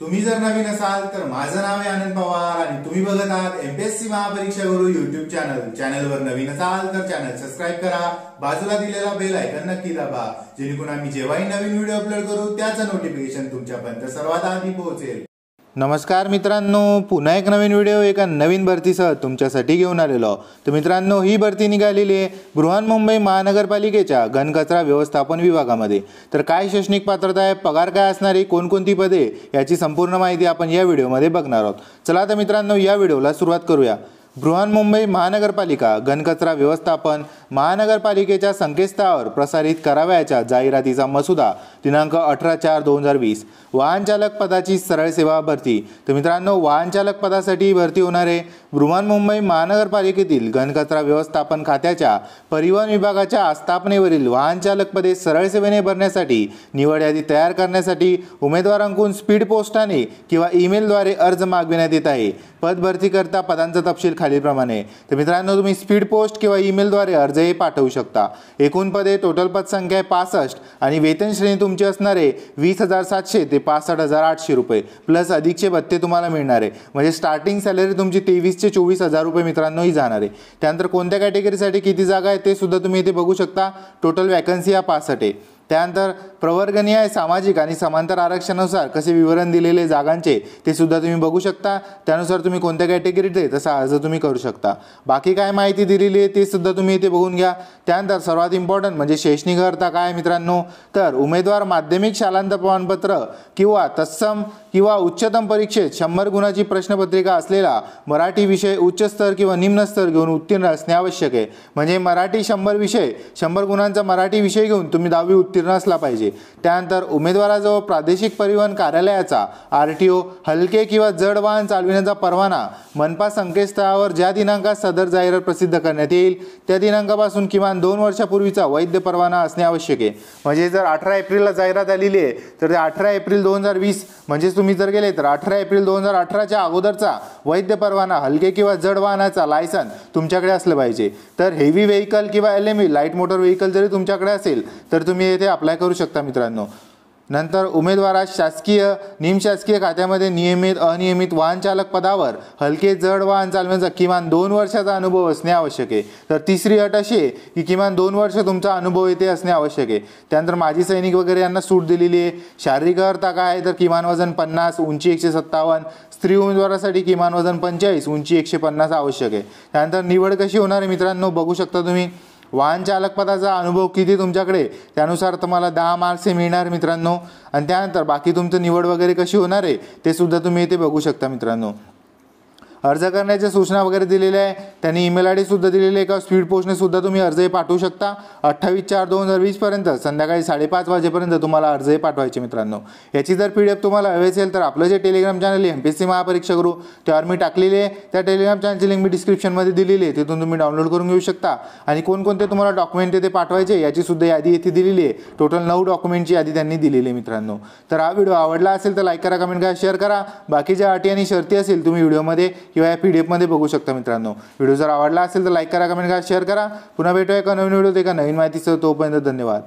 तुम्ही जर नवीन असाल तर माझं नाव आहे आनंद पवार आणि तुम्ही बघत आहात एमपीएससी महापरीक्षा गुरु युट्यूब चॅनल चॅनलवर नवीन असाल तर चॅनल सबस्क्राईब करा बाजूला दिलेला बेल ऐकन नक्की दाबा जेणेकरून आम्ही जेव्हाही नवीन व्हिडिओ अपलोड करू त्याचं नोटिफिकेशन तुमच्यापर्यंत सर्वात आधी पोहोचेल नमस्कार मित्रांनो पुन्हा एक नवीन व्हिडिओ एका नवीन भरतीसह तुमच्यासाठी घेऊन आलेलो तर मित्रांनो ही भरती निघालेली आहे बृहन्मुंबई महानगरपालिकेच्या घनकचरा व्यवस्थापन विभागामध्ये तर काय शैक्षणिक पात्रता आहे पगार काय असणार आहे कोणकोणती पदे याची संपूर्ण माहिती आपण या व्हिडिओमध्ये बघणार आहोत चला तर मित्रांनो या व्हिडिओला सुरुवात करूया बृहन्मुंबई महानगरपालिका घनकचरा व्यवस्थापन महानगरपालिकेच्या संकेतस्थळावर प्रसारित करावयाच्या जाहिरातीचा मसुदा दिनांक अठरा चार दोन हजार वीस वाहनचालक पदाची सरळ सेवा भरती तर मित्रांनो वाहनचालक पदासाठी भरती होणारे बृहन महानगरपालिकेतील घनकचरा व्यवस्थापन खात्याच्या परिवहन विभागाच्या आस्थापनेवरील वाहनचालक पदे सरळ सेवेने भरण्यासाठी निवड यादी तयार करण्यासाठी उमेदवारांकडून स्पीड पोस्टाने किंवा ईमेलद्वारे अर्ज मागविण्यात येत आहे पद भरतीकरता पदांचा तपशील खालीलप्रमाणे तर मित्रांनो तुम्ही स्पीड पोस्ट किंवा ईमेलद्वारे अर्ज अर्जही पाठवू शकता एकूण पदे टोटल पदसंख्या आहे पासष्ट आणि वेतन श्रेणी तुमची असणार आहे वीस हजार सातशे ते पासष्ट हजार आठशे रुपये प्लस अधिकचे भत्ते तुम्हाला मिळणार आहे म्हणजे स्टार्टिंग सॅलरी तुमची तेवीस ते चोवीस हजार रुपये मित्रांनोही जाणार आहे त्यानंतर कोणत्या कॅटेगरीसाठी किती जागा आहे ते सुद्धा तुम्ही इथे बघू शकता टोटल वॅकन्सी या पासष्ट आहे त्यानंतर प्रवर्गनीय सामाजिक आणि समांतर आरक्षणानुसार कसे विवरण दिलेले जागांचे ते सुद्धा तुम्ही बघू शकता त्यानुसार तुम्ही कोणत्या कॅटेगरीत आहे तसा अर्ज तुम्ही करू शकता बाकी काय माहिती दिलेली आहे ती सुद्धा तुम्ही इथे बघून घ्या त्यानंतर सर्वात इम्पॉर्टंट म्हणजे शैक्षणिक अर्थ काय मित्रांनो तर उमेदवार माध्यमिक शालांत प्रमाणपत्र किंवा तत्सम किंवा उच्चतम परीक्षेत शंभर गुणाची प्रश्नपत्रिका असलेला मराठी विषय उच्च स्तर किंवा निम्नस्तर घेऊन उत्तीर्ण असणे आवश्यक आहे म्हणजे मराठी शंभर विषय शंभर गुणांचा मराठी विषय घेऊन तुम्ही दहावी उत्तीर्ण उत्तीर्ण असला पाहिजे त्यानंतर उमेदवाराजवळ प्रादेशिक परिवहन कार्यालयाचा आर टी ओ हलके किंवा जड वाहन चालविण्याचा परवाना मनपा संकेतस्थळावर ज्या दिनांकात सदर जाहिरात प्रसिद्ध करण्यात येईल त्या दिनांकापासून किमान दोन वर्षापूर्वीचा वैद्य परवाना असणे आवश्यक आहे म्हणजे जर अठरा एप्रिलला जाहिरात आलेली आहे तर ते अठरा एप्रिल दोन हजार वीस म्हणजेच तुम्ही जर गेले तर अठरा एप्रिल दोन हजार अठराच्या अगोदरचा वैद्य परवाना हलके किंवा जड वाहनाचा लायसन तुमच्याकडे असलं पाहिजे तर हेवी व्हेकल किंवा L M light motor vehicle जरी तुमच्याकडे असेल तर तुम्ही येथे अप्लाय करू शकता मित्रांनो नंतर उमेदवारास शासकीय निमशासकीय खात्यामध्ये नियमित अनियमित वाहन चालक पदावर हलके जड वाहन चालवण्याचा किमान दोन वर्षाचा अनुभव असणे आवश्यक आहे तर तिसरी अट अशी आहे की किमान दोन वर्ष तुमचा अनुभव येथे असणे आवश्यक आहे त्यानंतर माजी सैनिक वगैरे यांना सूट दिलेली आहे शारीरिक अर्थ काय आहे तर किमान वजन पन्नास उंची एकशे सत्तावन्न स्त्री उमेदवारासाठी किमान वजन पंचेचाळीस उंची एकशे पन्नास आवश्यक आहे त्यानंतर निवड कशी होणार आहे मित्रांनो बघू शकता तुम्ही वाहन चालकपदाचा अनुभव किती तुमच्याकडे त्यानुसार तुम्हाला दहा मार्क्स हे मिळणार मित्रांनो आणि त्यानंतर बाकी तुमचं निवड वगैरे कशी होणार आहे ते सुद्धा तुम्ही इथे बघू शकता मित्रांनो अर्ज करण्याच्या सूचना वगैरे दिलेल्या आहे त्यांनी ईमेल आय सुद्धा दिलेली आहे का स्पीड पोस्टने सुद्धा तुम्ही अर्जही पाठवू शकता अठ्ठावीस चार दोन हजार वीसपर्यंत संध्याकाळी साडेपाच वाजेपर्यंत तुम्हाला अर्जही पाठवायचे मित्रांनो याची जर पी डी एफ तुम्हाला हवी असेल तर आपलं जे टेलिग्राम चॅनल आहे एम पी एस सी महापरीक्षा त्यावर मी टाकलेली आहे त्या टेलिग्राम चॅनलची लिंक मी डिस्क्रिप्शनमध्ये दिलेली आहे तिथून तुम्ही डाउनलोड करून घेऊ शकता आणि कोणकोणते तुम्हाला डॉक्युमेंट ते पाठवायचे याची सुद्धा यादी येथे दिलेली आहे टोटल नऊ डॉक्युमेंटची यादी त्यांनी दिलेली आहे मित्रांनो तर हा व्हिडिओ आवडला असेल तर लाईक करा कमेंट करा शेअर करा बाकी ज्या अटी आणि शर्ती असेल तुम्ही व्हिडिओमध्ये किंवा या पी डी एफमध्ये बघू शकता मित्रांनो व्हिडिओ जर आवडला असेल तर लाईक करा कमेंट करा शेअर करा पुन्हा भेटूया एका नवीन व्हिडिओ एका नवीन माहितीचं तोपर्यंत धन्यवाद